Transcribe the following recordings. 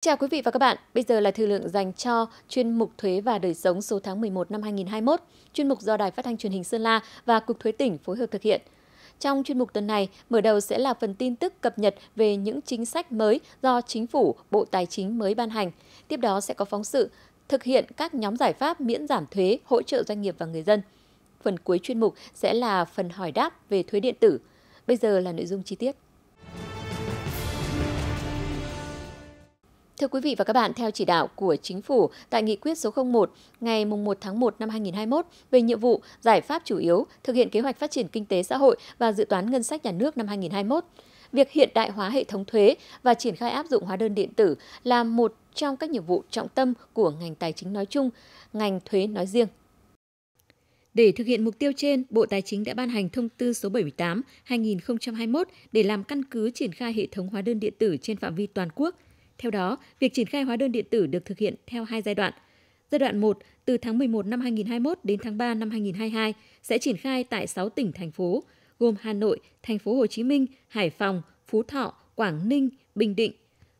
Chào quý vị và các bạn, bây giờ là thư lượng dành cho chuyên mục Thuế và Đời sống số tháng 11 năm 2021, chuyên mục do Đài Phát thanh Truyền hình Sơn La và Cục Thuế tỉnh phối hợp thực hiện. Trong chuyên mục tuần này, mở đầu sẽ là phần tin tức cập nhật về những chính sách mới do Chính phủ, Bộ Tài chính mới ban hành. Tiếp đó sẽ có phóng sự thực hiện các nhóm giải pháp miễn giảm thuế, hỗ trợ doanh nghiệp và người dân. Phần cuối chuyên mục sẽ là phần hỏi đáp về thuế điện tử. Bây giờ là nội dung chi tiết. Thưa quý vị và các bạn, theo chỉ đạo của Chính phủ tại Nghị quyết số 01 ngày 1 tháng 1 năm 2021 về nhiệm vụ, giải pháp chủ yếu thực hiện kế hoạch phát triển kinh tế xã hội và dự toán ngân sách nhà nước năm 2021, việc hiện đại hóa hệ thống thuế và triển khai áp dụng hóa đơn điện tử là một trong các nhiệm vụ trọng tâm của ngành tài chính nói chung, ngành thuế nói riêng. Để thực hiện mục tiêu trên, Bộ Tài chính đã ban hành thông tư số 78 2021 để làm căn cứ triển khai hệ thống hóa đơn điện tử trên phạm vi toàn quốc – theo đó, việc triển khai hóa đơn điện tử được thực hiện theo hai giai đoạn. Giai đoạn 1 từ tháng 11 năm 2021 đến tháng 3 năm 2022 sẽ triển khai tại 6 tỉnh thành phố gồm Hà Nội, Thành phố Hồ Chí Minh, Hải Phòng, Phú Thọ, Quảng Ninh, Bình Định.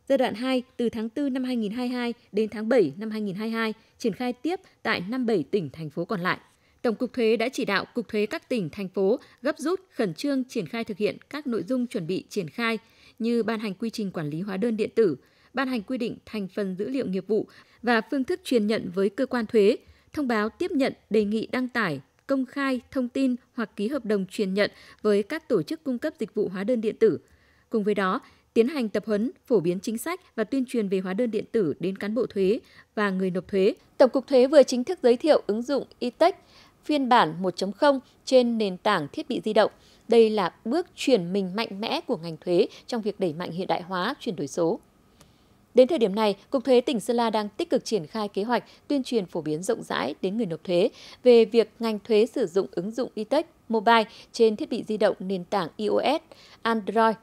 Giai đoạn 2 từ tháng 4 năm 2022 đến tháng 7 năm 2022 triển khai tiếp tại 57 tỉnh thành phố còn lại. Tổng cục thuế đã chỉ đạo cục thuế các tỉnh thành phố gấp rút khẩn trương triển khai thực hiện các nội dung chuẩn bị triển khai như ban hành quy trình quản lý hóa đơn điện tử, ban hành quy định thành phần dữ liệu nghiệp vụ và phương thức truyền nhận với cơ quan thuế, thông báo tiếp nhận đề nghị đăng tải công khai thông tin hoặc ký hợp đồng truyền nhận với các tổ chức cung cấp dịch vụ hóa đơn điện tử. Cùng với đó, tiến hành tập huấn, phổ biến chính sách và tuyên truyền về hóa đơn điện tử đến cán bộ thuế và người nộp thuế. Tổng cục Thuế vừa chính thức giới thiệu ứng dụng eTech phiên bản 1.0 trên nền tảng thiết bị di động. Đây là bước chuyển mình mạnh mẽ của ngành thuế trong việc đẩy mạnh hiện đại hóa, chuyển đổi số. Đến thời điểm này, Cục Thuế tỉnh Sơn La đang tích cực triển khai kế hoạch tuyên truyền phổ biến rộng rãi đến người nộp thuế về việc ngành thuế sử dụng ứng dụng eTech Mobile trên thiết bị di động nền tảng iOS, Android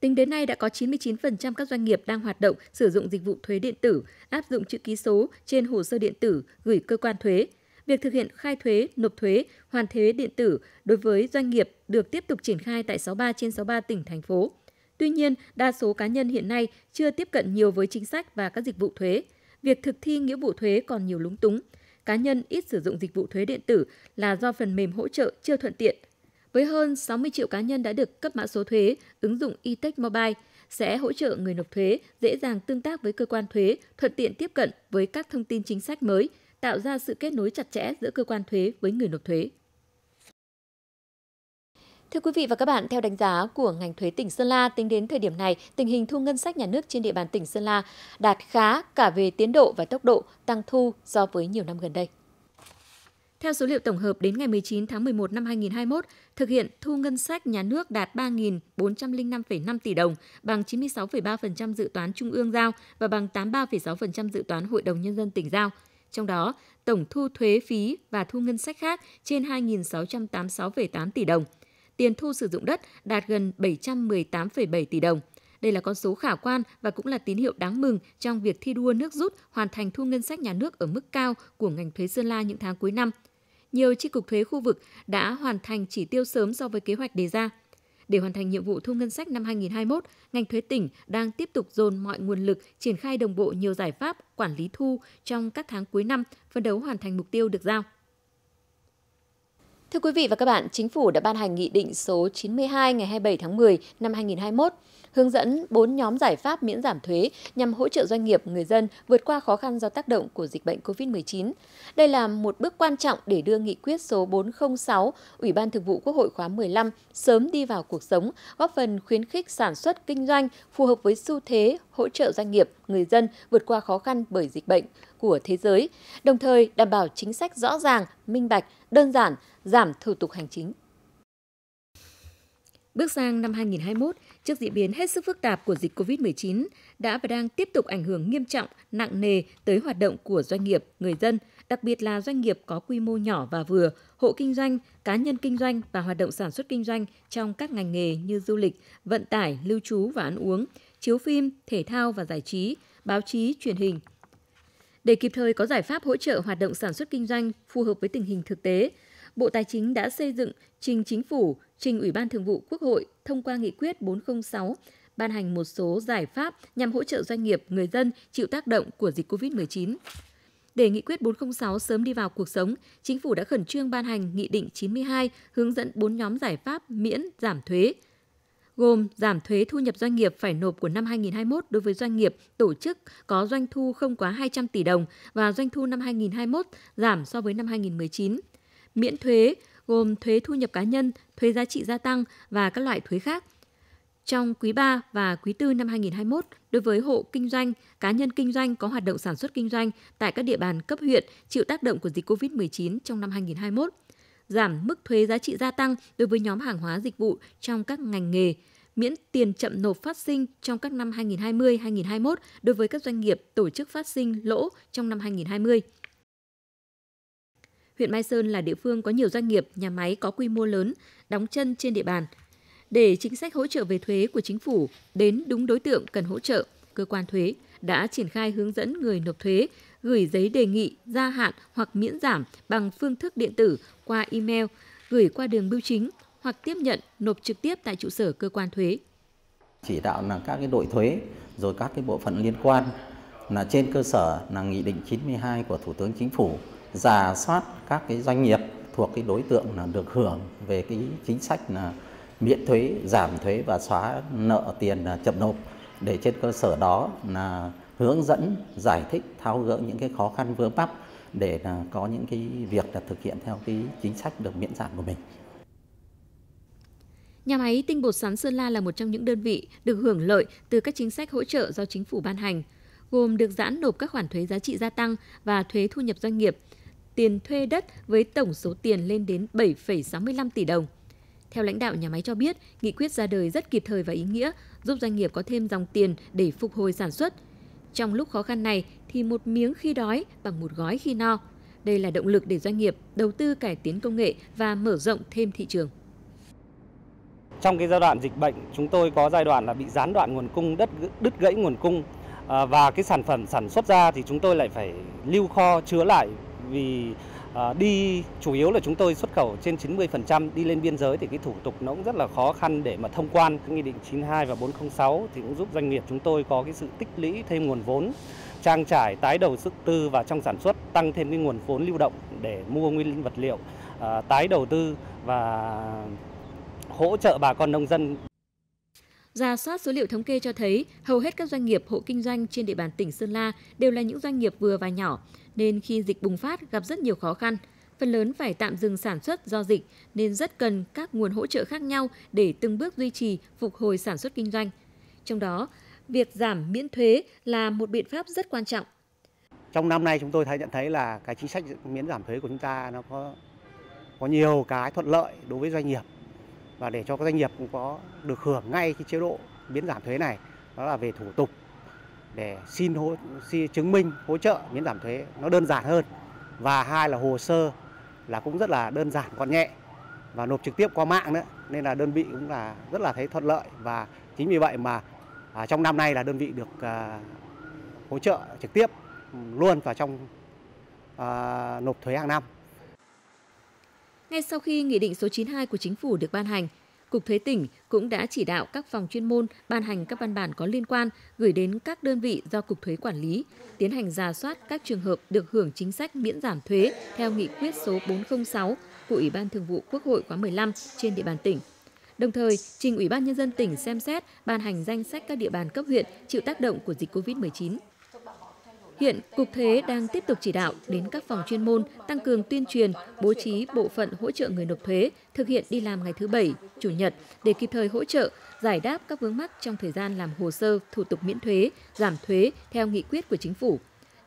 Tính đến nay đã có 99% các doanh nghiệp đang hoạt động sử dụng dịch vụ thuế điện tử, áp dụng chữ ký số trên hồ sơ điện tử gửi cơ quan thuế. Việc thực hiện khai thuế, nộp thuế, hoàn thuế điện tử đối với doanh nghiệp được tiếp tục triển khai tại 63 trên 63 tỉnh thành phố. Tuy nhiên, đa số cá nhân hiện nay chưa tiếp cận nhiều với chính sách và các dịch vụ thuế. Việc thực thi nghĩa vụ thuế còn nhiều lúng túng. Cá nhân ít sử dụng dịch vụ thuế điện tử là do phần mềm hỗ trợ chưa thuận tiện. Với hơn 60 triệu cá nhân đã được cấp mã số thuế, ứng dụng eTech Mobile sẽ hỗ trợ người nộp thuế dễ dàng tương tác với cơ quan thuế, thuận tiện tiếp cận với các thông tin chính sách mới, tạo ra sự kết nối chặt chẽ giữa cơ quan thuế với người nộp thuế. Thưa quý vị và các bạn, theo đánh giá của ngành thuế tỉnh Sơn La, tính đến thời điểm này, tình hình thu ngân sách nhà nước trên địa bàn tỉnh Sơn La đạt khá cả về tiến độ và tốc độ tăng thu so với nhiều năm gần đây. Theo số liệu tổng hợp đến ngày 19 tháng 11 năm 2021, thực hiện thu ngân sách nhà nước đạt 3.405,5 tỷ đồng, bằng 96,3% dự toán trung ương giao và bằng 83,6% dự toán Hội đồng Nhân dân tỉnh giao. Trong đó, tổng thu thuế phí và thu ngân sách khác trên 2.686,8 tỷ đồng – tiền thu sử dụng đất đạt gần 718,7 tỷ đồng. Đây là con số khả quan và cũng là tín hiệu đáng mừng trong việc thi đua nước rút hoàn thành thu ngân sách nhà nước ở mức cao của ngành thuế Sơn La những tháng cuối năm. Nhiều chi cục thuế khu vực đã hoàn thành chỉ tiêu sớm so với kế hoạch đề ra. Để hoàn thành nhiệm vụ thu ngân sách năm 2021, ngành thuế tỉnh đang tiếp tục dồn mọi nguồn lực triển khai đồng bộ nhiều giải pháp quản lý thu trong các tháng cuối năm, phấn đấu hoàn thành mục tiêu được giao. Thưa quý vị và các bạn, Chính phủ đã ban hành Nghị định số 92 ngày 27 tháng 10 năm 2021 hướng dẫn 4 nhóm giải pháp miễn giảm thuế nhằm hỗ trợ doanh nghiệp, người dân vượt qua khó khăn do tác động của dịch bệnh COVID-19. Đây là một bước quan trọng để đưa nghị quyết số 406 Ủy ban Thường vụ Quốc hội khóa 15 sớm đi vào cuộc sống, góp phần khuyến khích sản xuất kinh doanh phù hợp với xu thế hỗ trợ doanh nghiệp, người dân vượt qua khó khăn bởi dịch bệnh của thế giới, đồng thời đảm bảo chính sách rõ ràng, minh bạch, đơn giản, giảm thủ tục hành chính. Bước sang năm 2021, trước diễn biến hết sức phức tạp của dịch COVID-19 đã và đang tiếp tục ảnh hưởng nghiêm trọng, nặng nề tới hoạt động của doanh nghiệp, người dân, đặc biệt là doanh nghiệp có quy mô nhỏ và vừa, hộ kinh doanh, cá nhân kinh doanh và hoạt động sản xuất kinh doanh trong các ngành nghề như du lịch, vận tải, lưu trú và ăn uống, chiếu phim, thể thao và giải trí, báo chí, truyền hình. Để kịp thời có giải pháp hỗ trợ hoạt động sản xuất kinh doanh phù hợp với tình hình thực tế, Bộ Tài chính đã xây dựng trình chính phủ trình Ủy ban Thường vụ Quốc hội thông qua nghị quyết 406 ban hành một số giải pháp nhằm hỗ trợ doanh nghiệp, người dân chịu tác động của dịch COVID-19. Để nghị quyết 406 sớm đi vào cuộc sống, chính phủ đã khẩn trương ban hành nghị định 92 hướng dẫn 4 nhóm giải pháp miễn giảm thuế, gồm giảm thuế thu nhập doanh nghiệp phải nộp của năm 2021 đối với doanh nghiệp, tổ chức có doanh thu không quá 200 tỷ đồng và doanh thu năm 2021 giảm so với năm 2019, miễn thuế gồm thuế thu nhập cá nhân, thuế giá trị gia tăng và các loại thuế khác. Trong quý 3 và quý 4 năm 2021, đối với hộ kinh doanh, cá nhân kinh doanh có hoạt động sản xuất kinh doanh tại các địa bàn cấp huyện chịu tác động của dịch COVID-19 trong năm 2021, giảm mức thuế giá trị gia tăng đối với nhóm hàng hóa dịch vụ trong các ngành nghề, miễn tiền chậm nộp phát sinh trong các năm 2020-2021 đối với các doanh nghiệp tổ chức phát sinh lỗ trong năm 2020 huyện Mai Sơn là địa phương có nhiều doanh nghiệp, nhà máy có quy mô lớn, đóng chân trên địa bàn. Để chính sách hỗ trợ về thuế của chính phủ đến đúng đối tượng cần hỗ trợ, cơ quan thuế đã triển khai hướng dẫn người nộp thuế gửi giấy đề nghị gia hạn hoặc miễn giảm bằng phương thức điện tử qua email, gửi qua đường bưu chính hoặc tiếp nhận nộp trực tiếp tại trụ sở cơ quan thuế. Chỉ đạo là các cái đội thuế rồi các cái bộ phận liên quan là trên cơ sở là nghị định 92 của Thủ tướng Chính phủ giả soát các cái doanh nghiệp thuộc cái đối tượng là được hưởng về cái chính sách là miễn thuế, giảm thuế và xóa nợ tiền chậm nộp để trên cơ sở đó là hướng dẫn, giải thích, thao gỡ những cái khó khăn vướng mắc để là có những cái việc là thực hiện theo cái chính sách được miễn giảm của mình. Nhà máy tinh bột sắn Sơn La là một trong những đơn vị được hưởng lợi từ các chính sách hỗ trợ do chính phủ ban hành, gồm được giãn nộp các khoản thuế giá trị gia tăng và thuế thu nhập doanh nghiệp, tiền thuê đất với tổng số tiền lên đến 7,65 tỷ đồng. Theo lãnh đạo nhà máy cho biết, nghị quyết ra đời rất kịp thời và ý nghĩa, giúp doanh nghiệp có thêm dòng tiền để phục hồi sản xuất. Trong lúc khó khăn này thì một miếng khi đói bằng một gói khi no. Đây là động lực để doanh nghiệp đầu tư cải tiến công nghệ và mở rộng thêm thị trường. Trong cái giai đoạn dịch bệnh, chúng tôi có giai đoạn là bị gián đoạn nguồn cung, đất đứt gãy nguồn cung à, và cái sản phẩm sản xuất ra thì chúng tôi lại phải lưu kho chứa lại vì à, đi chủ yếu là chúng tôi xuất khẩu trên 90% đi lên biên giới thì cái thủ tục nó cũng rất là khó khăn để mà thông quan. cái Nghị định 92 và 406 thì cũng giúp doanh nghiệp chúng tôi có cái sự tích lũy thêm nguồn vốn trang trải tái đầu sức tư và trong sản xuất tăng thêm cái nguồn vốn lưu động để mua nguyên vật liệu à, tái đầu tư và hỗ trợ bà con nông dân Ra soát số liệu thống kê cho thấy, hầu hết các doanh nghiệp hộ kinh doanh trên địa bàn tỉnh Sơn La đều là những doanh nghiệp vừa và nhỏ nên khi dịch bùng phát gặp rất nhiều khó khăn. Phần lớn phải tạm dừng sản xuất do dịch nên rất cần các nguồn hỗ trợ khác nhau để từng bước duy trì phục hồi sản xuất kinh doanh. Trong đó, việc giảm miễn thuế là một biện pháp rất quan trọng. Trong năm nay chúng tôi thấy nhận thấy là cái chính sách miễn giảm thuế của chúng ta nó có có nhiều cái thuận lợi đối với doanh nghiệp và để cho các doanh nghiệp cũng có được hưởng ngay cái chế độ miễn giảm thuế này đó là về thủ tục để xin hỗ xin chứng minh hỗ trợ miễn giảm thuế nó đơn giản hơn và hai là hồ sơ là cũng rất là đơn giản gọn nhẹ và nộp trực tiếp qua mạng nữa nên là đơn vị cũng là rất là thấy thuận lợi và chính vì vậy mà à, trong năm nay là đơn vị được à, hỗ trợ trực tiếp luôn vào trong à, nộp thuế hàng năm. Ngay sau khi Nghị định số 92 của Chính phủ được ban hành, Cục Thuế tỉnh cũng đã chỉ đạo các phòng chuyên môn ban hành các văn bản có liên quan gửi đến các đơn vị do Cục Thuế quản lý, tiến hành giả soát các trường hợp được hưởng chính sách miễn giảm thuế theo nghị quyết số 406 của Ủy ban Thường vụ Quốc hội khóa 15 trên địa bàn tỉnh. Đồng thời, trình Ủy ban Nhân dân tỉnh xem xét ban hành danh sách các địa bàn cấp huyện chịu tác động của dịch COVID-19. Hiện, Cục Thuế đang tiếp tục chỉ đạo đến các phòng chuyên môn tăng cường tuyên truyền, bố trí bộ phận hỗ trợ người nộp thuế thực hiện đi làm ngày thứ Bảy, Chủ nhật để kịp thời hỗ trợ, giải đáp các vướng mắc trong thời gian làm hồ sơ, thủ tục miễn thuế, giảm thuế theo nghị quyết của chính phủ,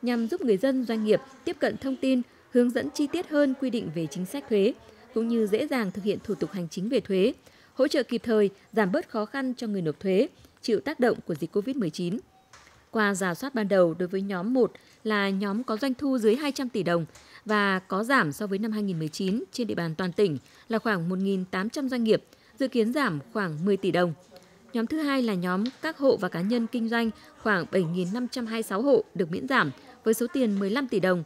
nhằm giúp người dân doanh nghiệp tiếp cận thông tin, hướng dẫn chi tiết hơn quy định về chính sách thuế, cũng như dễ dàng thực hiện thủ tục hành chính về thuế, hỗ trợ kịp thời, giảm bớt khó khăn cho người nộp thuế, chịu tác động của dịch COVID-19. Qua giả soát ban đầu đối với nhóm 1 là nhóm có doanh thu dưới 200 tỷ đồng và có giảm so với năm 2019 trên địa bàn toàn tỉnh là khoảng 1.800 doanh nghiệp, dự kiến giảm khoảng 10 tỷ đồng. Nhóm thứ hai là nhóm các hộ và cá nhân kinh doanh khoảng 7.526 hộ được miễn giảm với số tiền 15 tỷ đồng.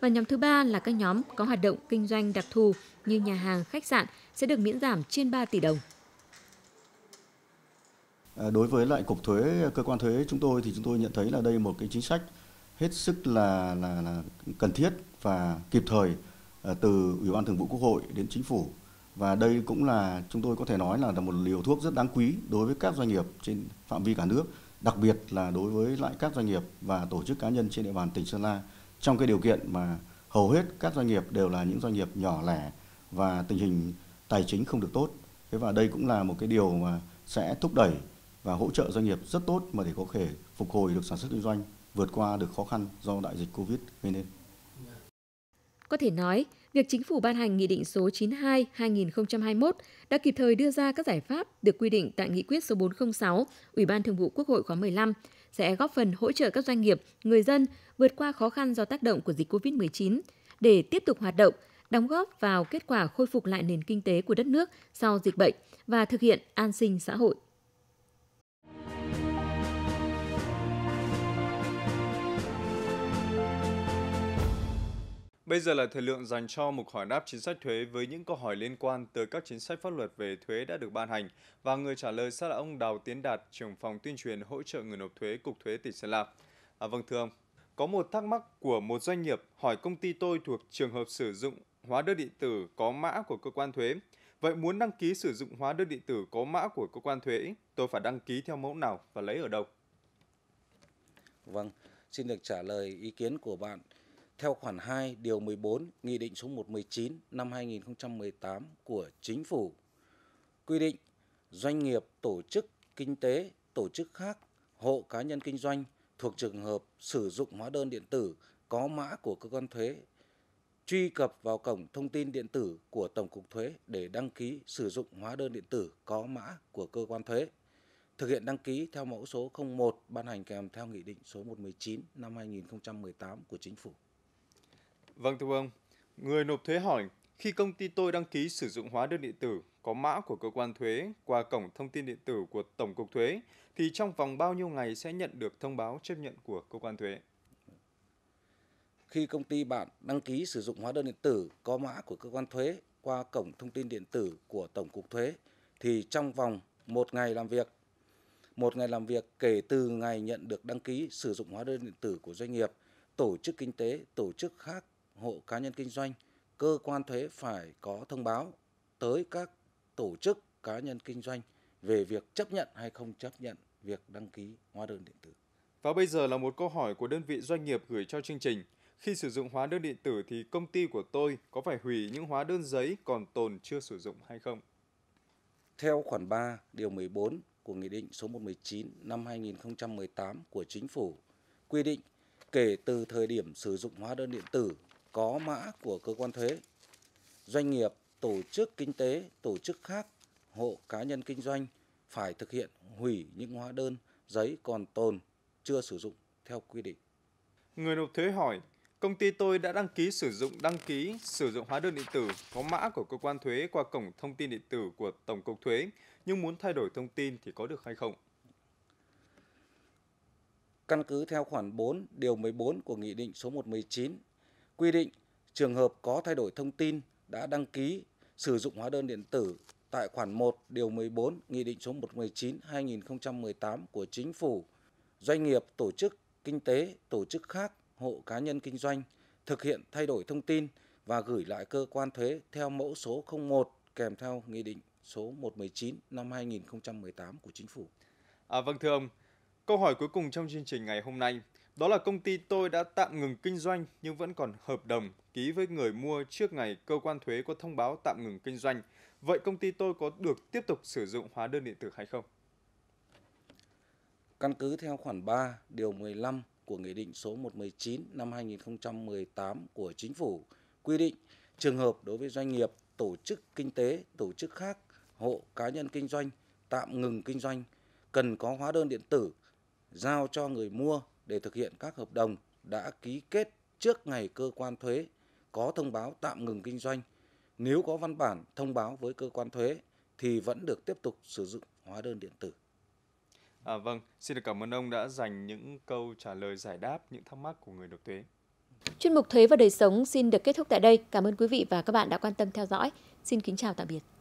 Và nhóm thứ ba là các nhóm có hoạt động kinh doanh đặc thù như nhà hàng, khách sạn sẽ được miễn giảm trên 3 tỷ đồng. Ờ, đối với lại cục thuế cơ quan thuế chúng tôi thì chúng tôi nhận thấy là đây một cái chính sách hết sức là là, là cần thiết và kịp thời ờ, từ ủy ban thường vụ quốc hội đến chính phủ và đây cũng là chúng tôi có thể nói là, là một liều thuốc rất đáng quý đối với các doanh nghiệp trên phạm vi cả nước đặc biệt là đối với lại các doanh nghiệp và tổ chức cá nhân trên địa bàn tỉnh Sơn La trong cái điều kiện mà hầu hết các doanh nghiệp đều là những doanh nghiệp nhỏ lẻ và tình hình tài chính không được tốt thế và đây cũng là một cái điều mà sẽ thúc đẩy và hỗ trợ doanh nghiệp rất tốt mà để có thể phục hồi được sản xuất kinh doanh, vượt qua được khó khăn do đại dịch Covid gây nên. Có thể nói, việc chính phủ ban hành Nghị định số 92-2021 đã kịp thời đưa ra các giải pháp được quy định tại Nghị quyết số 406 Ủy ban Thường vụ Quốc hội khóa 15 sẽ góp phần hỗ trợ các doanh nghiệp, người dân vượt qua khó khăn do tác động của dịch COVID-19 để tiếp tục hoạt động, đóng góp vào kết quả khôi phục lại nền kinh tế của đất nước sau dịch bệnh và thực hiện an sinh xã hội. Bây giờ là thời lượng dành cho mục hỏi đáp chính sách thuế với những câu hỏi liên quan tới các chính sách pháp luật về thuế đã được ban hành và người trả lời sẽ là ông Đào Tiến Đạt, trưởng phòng tuyên truyền hỗ trợ người nộp thuế Cục Thuế tỉnh Sơn La. À, vâng thưa ông, có một thắc mắc của một doanh nghiệp hỏi công ty tôi thuộc trường hợp sử dụng hóa đơn điện tử có mã của cơ quan thuế. Vậy muốn đăng ký sử dụng hóa đơn điện tử có mã của cơ quan thuế, tôi phải đăng ký theo mẫu nào và lấy ở đâu? Vâng, xin được trả lời ý kiến của bạn theo khoản 2 điều 14 Nghị định số 119 năm 2018 của Chính phủ quy định doanh nghiệp, tổ chức kinh tế, tổ chức khác, hộ cá nhân kinh doanh thuộc trường hợp sử dụng hóa đơn điện tử có mã của cơ quan thuế truy cập vào cổng thông tin điện tử của Tổng cục Thuế để đăng ký sử dụng hóa đơn điện tử có mã của cơ quan thuế. Thực hiện đăng ký theo mẫu số 01 ban hành kèm theo Nghị định số 119 năm 2018 của Chính phủ. Vâng thưa ông, người nộp thuế hỏi khi công ty tôi đăng ký sử dụng hóa đơn điện tử có mã của cơ quan thuế qua cổng thông tin điện tử của Tổng cục Thuế thì trong vòng bao nhiêu ngày sẽ nhận được thông báo chấp nhận của cơ quan thuế? Khi công ty bạn đăng ký sử dụng hóa đơn điện tử có mã của cơ quan thuế qua cổng thông tin điện tử của Tổng cục Thuế thì trong vòng một ngày làm việc một ngày làm việc kể từ ngày nhận được đăng ký sử dụng hóa đơn điện tử của doanh nghiệp, tổ chức kinh tế, tổ chức khác hộ cá nhân kinh doanh, cơ quan thuế phải có thông báo tới các tổ chức cá nhân kinh doanh về việc chấp nhận hay không chấp nhận việc đăng ký hóa đơn điện tử. Và bây giờ là một câu hỏi của đơn vị doanh nghiệp gửi cho chương trình. Khi sử dụng hóa đơn điện tử thì công ty của tôi có phải hủy những hóa đơn giấy còn tồn chưa sử dụng hay không? Theo khoản 3 điều 14 của Nghị định số 119 năm 2018 của Chính phủ quy định kể từ thời điểm sử dụng hóa đơn điện tử có mã của cơ quan thuế, doanh nghiệp, tổ chức kinh tế, tổ chức khác, hộ cá nhân kinh doanh phải thực hiện hủy những hóa đơn giấy còn tồn chưa sử dụng theo quy định. Người nộp thuế hỏi, công ty tôi đã đăng ký sử dụng đăng ký sử dụng hóa đơn điện tử có mã của cơ quan thuế qua cổng thông tin điện tử của Tổng cục Thuế, nhưng muốn thay đổi thông tin thì có được hay không? Căn cứ theo khoản 4 điều 14 của Nghị định số 119 quy định trường hợp có thay đổi thông tin đã đăng ký sử dụng hóa đơn điện tử tại khoản 1 điều 14 Nghị định số 119 2018 của Chính phủ, doanh nghiệp, tổ chức kinh tế, tổ chức khác, hộ cá nhân kinh doanh thực hiện thay đổi thông tin và gửi lại cơ quan thuế theo mẫu số 01 kèm theo Nghị định số 119 năm 2018 của Chính phủ. À, vâng thưa ông, câu hỏi cuối cùng trong chương trình ngày hôm nay – đó là công ty tôi đã tạm ngừng kinh doanh nhưng vẫn còn hợp đồng ký với người mua trước ngày cơ quan thuế có thông báo tạm ngừng kinh doanh. Vậy công ty tôi có được tiếp tục sử dụng hóa đơn điện tử hay không? Căn cứ theo khoản 3, điều 15 của Nghị định số 119 năm 2018 của Chính phủ quy định trường hợp đối với doanh nghiệp, tổ chức kinh tế, tổ chức khác, hộ cá nhân kinh doanh tạm ngừng kinh doanh cần có hóa đơn điện tử giao cho người mua để thực hiện các hợp đồng đã ký kết trước ngày cơ quan thuế có thông báo tạm ngừng kinh doanh. Nếu có văn bản thông báo với cơ quan thuế thì vẫn được tiếp tục sử dụng hóa đơn điện tử. À, vâng, xin được cảm ơn ông đã dành những câu trả lời giải đáp những thắc mắc của người nộp thuế. Chuyên mục Thuế và Đời Sống xin được kết thúc tại đây. Cảm ơn quý vị và các bạn đã quan tâm theo dõi. Xin kính chào tạm biệt.